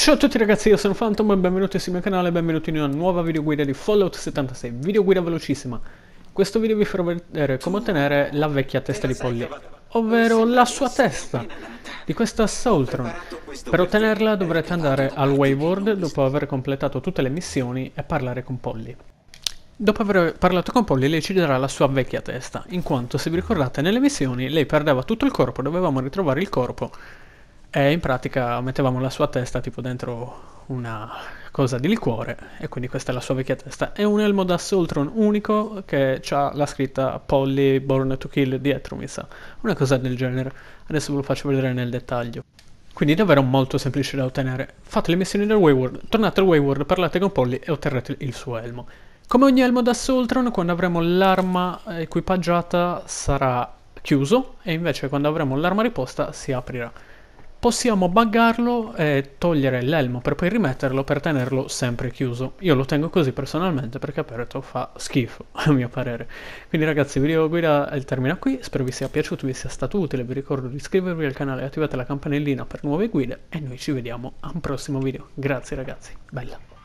Ciao a tutti ragazzi, io sono Phantom e benvenuti sul mio canale e benvenuti in una nuova videoguida di Fallout 76, videoguida velocissima. In questo video vi farò vedere come ottenere la vecchia testa di Polly, ovvero la sua testa di questa Soultron. Per ottenerla dovrete andare al Wayward dopo aver completato tutte le missioni e parlare con Polly. Dopo aver parlato con Polly, lei ci darà la sua vecchia testa, in quanto, se vi ricordate, nelle missioni lei perdeva tutto il corpo, dovevamo ritrovare il corpo e in pratica mettevamo la sua testa tipo dentro una cosa di liquore e quindi questa è la sua vecchia testa. È un elmo da Soltron unico che ha la scritta Polly Born to Kill dietro, mi sa, una cosa del genere. Adesso ve lo faccio vedere nel dettaglio. Quindi davvero molto semplice da ottenere. Fate le missioni del Wayward, tornate al Wayward, parlate con Polly e otterrete il suo elmo. Come ogni elmo da Soltron, quando avremo l'arma equipaggiata sarà chiuso e invece quando avremo l'arma riposta si aprirà possiamo buggarlo e togliere l'elmo per poi rimetterlo per tenerlo sempre chiuso. Io lo tengo così personalmente perché aperto fa schifo, a mio parere. Quindi ragazzi, il video guida termina qui, spero vi sia piaciuto, vi sia stato utile, vi ricordo di iscrivervi al canale, e attivate la campanellina per nuove guide e noi ci vediamo a un prossimo video. Grazie ragazzi, bella!